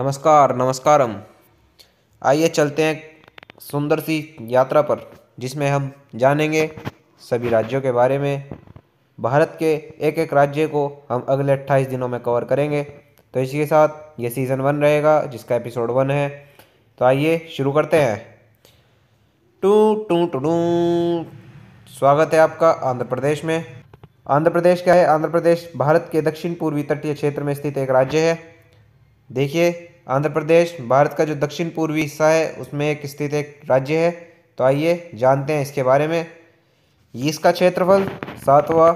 नमस्कार नमस्कारम आइए चलते हैं सुंदर सी यात्रा पर जिसमें हम जानेंगे सभी राज्यों के बारे में भारत के एक एक राज्य को हम अगले अट्ठाईस दिनों में कवर करेंगे तो इसी के साथ ये सीज़न वन रहेगा जिसका एपिसोड वन है तो आइए शुरू करते हैं टू टू टू टू स्वागत है आपका आंध्र प्रदेश में आंध्र प्रदेश क्या है आंध्र प्रदेश भारत के दक्षिण पूर्वी तटीय क्षेत्र में स्थित एक राज्य है देखिए आंध्र प्रदेश भारत का जो दक्षिण पूर्वी हिस्सा है उसमें एक स्थित एक राज्य है तो आइए जानते हैं इसके बारे में इसका क्षेत्रफल सातवा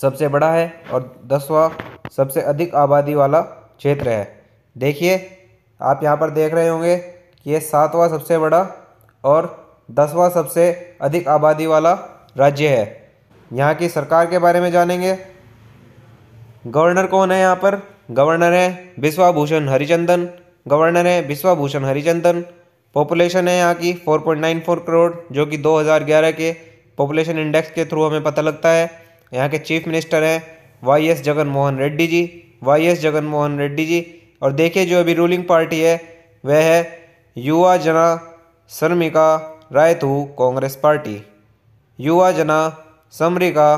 सबसे बड़ा है और दसवा सबसे अधिक आबादी वाला क्षेत्र है देखिए आप यहाँ पर देख रहे होंगे कि ये सातवा सबसे बड़ा और दसवा सबसे अधिक आबादी वाला राज्य है यहाँ की सरकार के बारे में जानेंगे गवर्नर कौन है यहाँ पर गवर्नर है विश्वाभूषण हरिचंदन गवर्नर है विश्वाभूषण हरिचंदन पॉपुलेशन है यहाँ की 4.94 करोड़ जो कि 2011 के पॉपुलेशन इंडेक्स के थ्रू हमें पता लगता है यहाँ के चीफ मिनिस्टर हैं Y S Jagan Mohan Reddy ji Y S Jagan Mohan Reddy ji और देखिए जो अभी रूलिंग पार्टी है वह है युवा जना राय रायथू कांग्रेस पार्टी युवा जना श्रमिका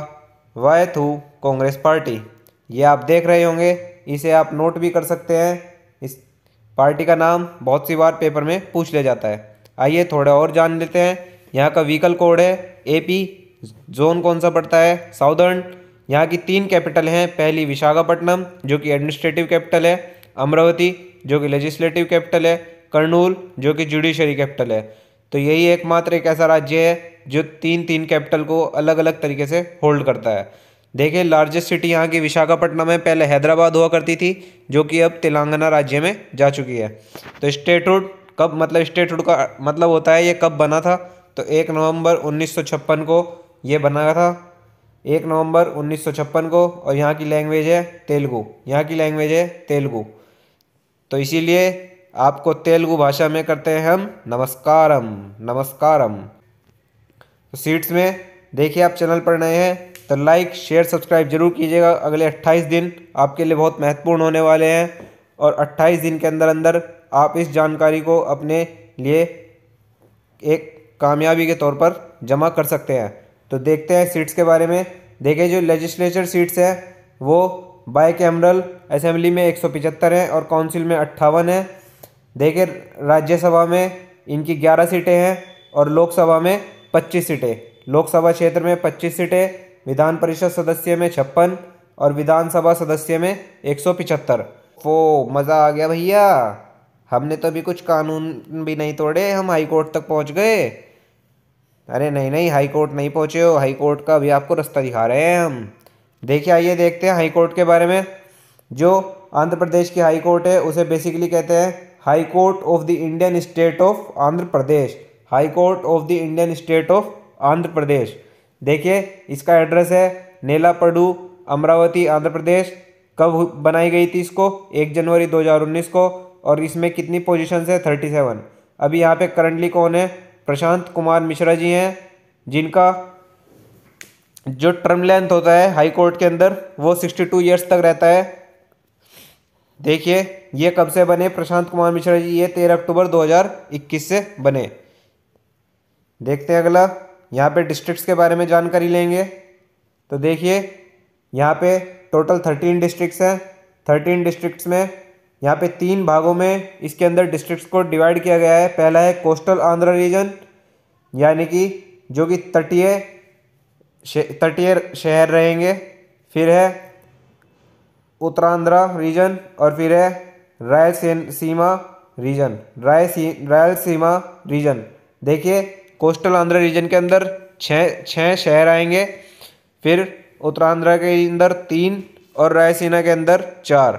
वायथू कांग्रेस पार्टी ये आप देख रहे होंगे इसे आप नोट भी कर सकते हैं इस पार्टी का नाम बहुत सी बार पेपर में पूछ लिया जाता है आइए थोड़ा और जान लेते हैं यहाँ का व्हीकल कोड है एपी जोन कौन सा पड़ता है साउदर्न यहाँ की तीन कैपिटल हैं पहली विशाखापट्टनम जो कि एडमिनिस्ट्रेटिव कैपिटल है अमरावती जो कि लेजिस्लेटिव कैपिटल है कर्नूल जो कि जुडिशरी कैपिटल है तो यही एकमात्र एक ऐसा राज्य है जो तीन तीन कैपिटल को अलग अलग तरीके से होल्ड करता है देखिए लार्जेस्ट सिटी यहाँ की विशाखापट्टनम है पहले हैदराबाद हुआ करती थी जो कि अब तेलंगाना राज्य में जा चुकी है तो स्टेटहुड कब मतलब स्टेटहुड का मतलब होता है ये कब बना था तो एक नवंबर 1956 को ये बना था एक नवंबर 1956 को और यहाँ की लैंग्वेज है तेलुगु यहाँ की लैंग्वेज है तेलुगु तो इसीलिए आपको तेलुगु भाषा में करते हैं हम नमस्कारम नमस्कारम तो सीट्स में देखिए आप चैनल पर नए हैं तो लाइक शेयर सब्सक्राइब जरूर कीजिएगा अगले 28 दिन आपके लिए बहुत महत्वपूर्ण होने वाले हैं और 28 दिन के अंदर अंदर आप इस जानकारी को अपने लिए एक कामयाबी के तौर पर जमा कर सकते हैं तो देखते हैं सीट्स के बारे में देखिए जो लेजिस्लेचर सीट्स हैं वो बाय कैमरल असेंबली में एक हैं और काउंसिल में अट्ठावन है देखिए राज्यसभा में इनकी ग्यारह सीटें हैं और लोकसभा में पच्चीस सीटें लोकसभा क्षेत्र में पच्चीस सीटें विधान परिषद सदस्य में छप्पन और विधानसभा सदस्य में एक सौ पिचहत्तर वो मज़ा आ गया भैया हमने तो अभी कुछ कानून भी नहीं तोड़े हम हाई कोर्ट तक पहुंच गए अरे नहीं नहीं हाई कोर्ट नहीं पहुंचे हो हाई कोर्ट का अभी आपको रास्ता दिखा रहे हैं हम देखिए आइए देखते हैं हाई कोर्ट के बारे में जो आंध्र प्रदेश की हाई कोर्ट है उसे बेसिकली कहते हैं high court of the Indian state of Andhra Pradesh high court of the Indian state of Andhra Pradesh देखिए इसका एड्रेस है नेला पडू अमरावती आंध्र प्रदेश कब बनाई गई थी इसको एक जनवरी 2019 को और इसमें कितनी पोजिशन है थर्टी सेवन अभी यहाँ पे करंटली कौन है प्रशांत कुमार मिश्रा जी हैं जिनका जो टर्म लेंथ होता है हाई कोर्ट के अंदर वो सिक्सटी टू ईयर्स तक रहता है देखिए ये कब से बने प्रशांत कुमार मिश्रा जी ये तेरह अक्टूबर 2021 से बने देखते हैं अगला यहाँ पे डिस्ट्रिक्ट्स के बारे में जानकारी लेंगे तो देखिए यहाँ पे टोटल थर्टीन डिस्ट्रिक्ट्स हैं थर्टीन डिस्ट्रिक्ट्स में यहाँ पे तीन भागों में इसके अंदर डिस्ट्रिक्ट्स को डिवाइड किया गया है पहला है कोस्टल आंध्र रीजन यानी कि जो कि तटीय तटीय शहर रहेंगे फिर है उत्तरांध्रा रीजन और फिर है सीमा region Rayalaseema region देखिए कोस्टल आंध्र रीजन के अंदर छः छः शहर आएंगे फिर उत्तरांध्र के अंदर तीन और रायसीना के अंदर चार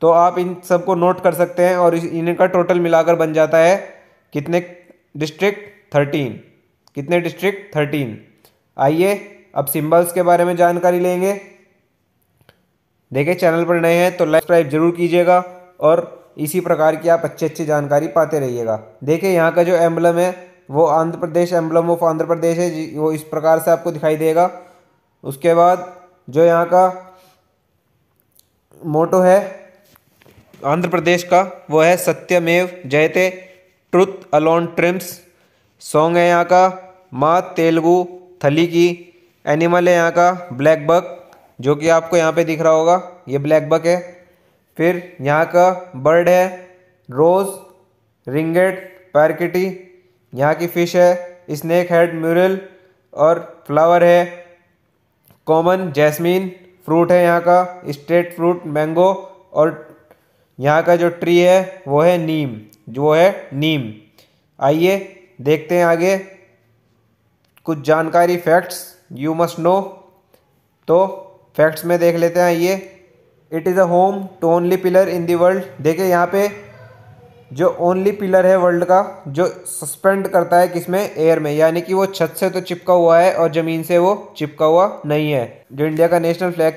तो आप इन सबको नोट कर सकते हैं और इनका टोटल मिलाकर बन जाता है कितने डिस्ट्रिक्ट थर्टीन कितने डिस्ट्रिक्ट थर्टीन आइए अब सिंबल्स के बारे में जानकारी लेंगे देखिए चैनल पर नए हैं तो लाइक सब्सक्राइब जरूर कीजिएगा और इसी प्रकार की आप अच्छी अच्छी जानकारी पाते रहिएगा देखिए यहाँ का जो एम्बलम है वो आंध्र प्रदेश एम्बलम ऑफ आंध्र प्रदेश है वो इस प्रकार से आपको दिखाई देगा उसके बाद जो यहाँ का मोटो है आंध्र प्रदेश का वो है सत्यमेव जयते ट्रुथ अलोन ट्रिम्स सॉन्ग है यहाँ का माँ तेलुगु थली की एनिमल है यहाँ का ब्लैक बक जो कि आपको यहाँ पे दिख रहा होगा ये ब्लैक बक है फिर यहाँ का बर्ड है रोज़ रिंगेट पैरकिटी यहाँ की फ़िश है स्नैक हेड म्यूरल और फ्लावर है कॉमन जैस्मिन फ्रूट है यहाँ का स्ट्रेट फ्रूट मैंगो और यहाँ का जो ट्री है वो है नीम जो है नीम आइए देखते हैं आगे कुछ जानकारी फैक्ट्स यू मस्ट नो तो फैक्ट्स में देख लेते हैं आइए it is a home to only pillar in the world देखिए यहाँ पे जो ओनली पिलर है वर्ल्ड का जो सस्पेंड करता है किसमें एयर में यानी कि वो छत से तो चिपका हुआ है और ज़मीन से वो चिपका हुआ नहीं है जो इंडिया का नेशनल फ्लैग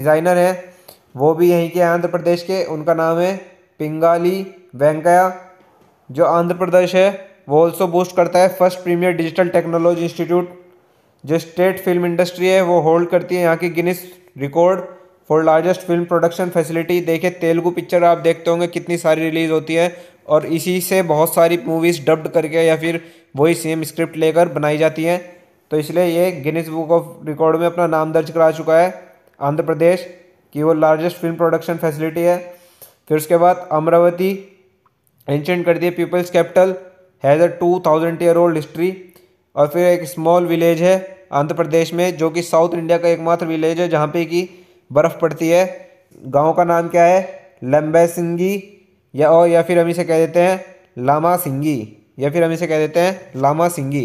डिज़ाइनर है वो भी यहीं के आंध्र प्रदेश के उनका नाम है पिंगाली वेंकैया जो आंध्र प्रदेश है वो ऑल्सो बूस्ट करता है first premier digital technology institute जो स्टेट फिल्म इंडस्ट्री है वो होल्ड करती है यहाँ की Guinness record for largest film production facility देखिए तेलुगु पिक्चर आप देखते होंगे कितनी सारी रिलीज़ होती है और इसी से बहुत सारी मूवीज़ डब्ड करके या फिर वही सेम स्क्रिप्ट लेकर बनाई जाती हैं तो इसलिए ये गिनीज बुक ऑफ रिकॉर्ड में अपना नाम दर्ज करा चुका है आंध्र प्रदेश की वो लार्जेस्ट फिल्म प्रोडक्शन फैसिलिटी है फिर उसके बाद अमरावती एंशेंट कर दिए people's capital has a two thousand year old history और फिर एक स्मॉल विलेज है आंध्र प्रदेश में जो कि साउथ इंडिया का एकमात्र विलेज है जहाँ पे कि बर्फ़ पड़ती है गांव का नाम क्या है लम्बे सिंगी या और या फिर हम इसे कह देते हैं लामा सिंगी या फिर हम इसे कह देते हैं लामा सिंगी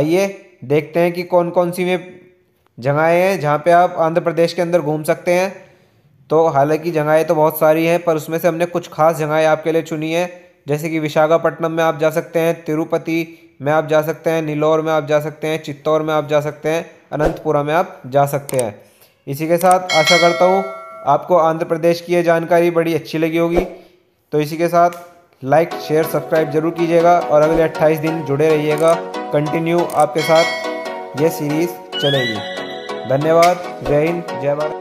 आइए देखते हैं कि कौन कौन सी में जगहें हैं जहाँ पे आप आंध्र प्रदेश के अंदर घूम सकते हैं तो हालांकि जगहें तो बहुत सारी हैं पर उसमें से हमने कुछ खास जगहें आपके लिए चुनी हैं जैसे कि विशाखापट्टनम में आप जा सकते हैं तिरुपति में आप जा सकते हैं नीलोर में आप जा सकते हैं चित्तौर में आप जा सकते हैं अनंतपुरा में आप जा सकते हैं इसी के साथ आशा करता हूँ आपको आंध्र प्रदेश की यह जानकारी बड़ी अच्छी लगी होगी तो इसी के साथ लाइक शेयर सब्सक्राइब जरूर कीजिएगा और अगले 28 दिन जुड़े रहिएगा कंटिन्यू आपके साथ ये सीरीज़ चलेगी धन्यवाद जय हिंद जय भारत